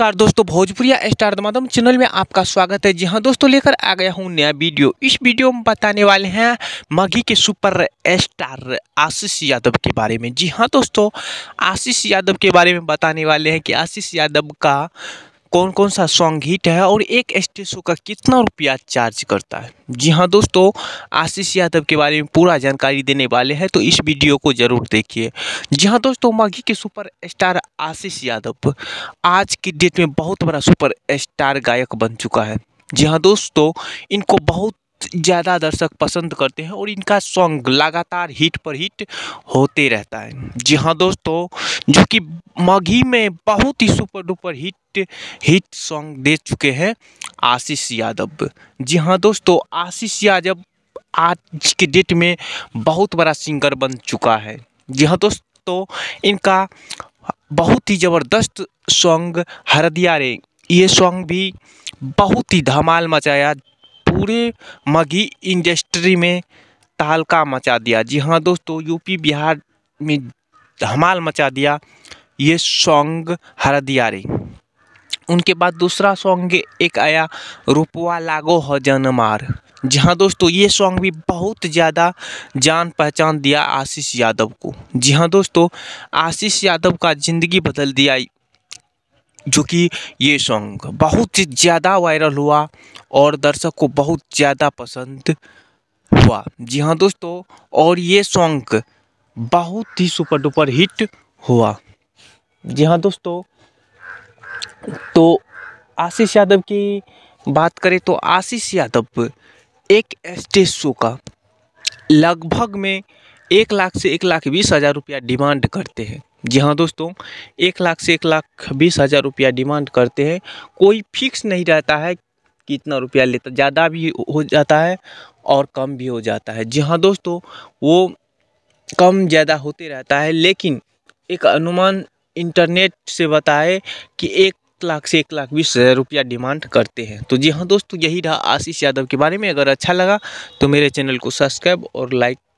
नमस्कार दोस्तों भोजपुरिया star दमादम channel में आपका स्वागत है जी हाँ दोस्तों लेकर आ गया हूँ नया वीडियो इस वीडियो में बताने वाले हैं मघी के सुपर स्टार आशीष यादव के बारे में जी हाँ दोस्तों आशीष यादव के बारे में बताने वाले हैं कि आशीष यादव का कौन कौन सा सॉन्ग हिट है और एक स्टेज शो का कितना रुपया चार्ज करता है जी हाँ दोस्तों आशीष यादव के बारे में पूरा जानकारी देने वाले हैं तो इस वीडियो को ज़रूर देखिए जी हाँ दोस्तों माघी के सुपर स्टार आशीष यादव आज की डेट में बहुत बड़ा सुपर स्टार गायक बन चुका है जी हाँ दोस्तों इनको बहुत ज़्यादा दर्शक पसंद करते हैं और इनका सॉन्ग लगातार हिट पर हिट होते रहता है जी हाँ दोस्तों जो कि मगही में बहुत ही super duper hit hit song दे चुके हैं आशीष यादव जी हाँ दोस्तों आशीष यादव आज के डेट में बहुत बड़ा सिंगर बन चुका है जी हाँ दोस्तों इनका बहुत ही ज़बरदस्त सॉन्ग हरदिया रे ये सॉन्ग भी बहुत ही धमाल मचाया पूरे मगही इंडस्ट्री में तहलका मचा दिया जी हाँ दोस्तों यूपी बिहार में धमाल मचा दिया ये सॉन्ग हरदियारी उनके बाद दूसरा सॉन्ग एक आया रूपवा लागो हो जनमार जी हाँ दोस्तों ये सॉन्ग भी बहुत ज़्यादा जान पहचान दिया आशीष यादव को जी हाँ दोस्तों आशीष यादव का ज़िंदगी बदल दिया जो कि ये सॉन्ग बहुत ही ज़्यादा वायरल हुआ और दर्शक को बहुत ज़्यादा पसंद हुआ जी हाँ दोस्तों और ये सॉन्ग बहुत ही सुपर डुपर हिट हुआ जी हाँ दोस्तों तो आशीष यादव की बात करें तो आशीष यादव एक स्टेज शो का लगभग में एक लाख से एक लाख बीस हज़ार रुपया डिमांड करते हैं जी हाँ दोस्तों एक लाख से एक लाख बीस हज़ार रुपया डिमांड करते हैं कोई फिक्स नहीं रहता है कि इतना रुपया लेता ज़्यादा भी हो जाता है और कम भी हो जाता है जी हाँ दोस्तों वो कम ज़्यादा होते रहता है लेकिन एक अनुमान इंटरनेट से बताए कि एक लाख से एक लाख बीस हज़ार रुपया डिमांड करते हैं तो जी हाँ दोस्तों यही रहा आशीष यादव के बारे में अगर अच्छा लगा तो मेरे चैनल को सब्सक्राइब और लाइक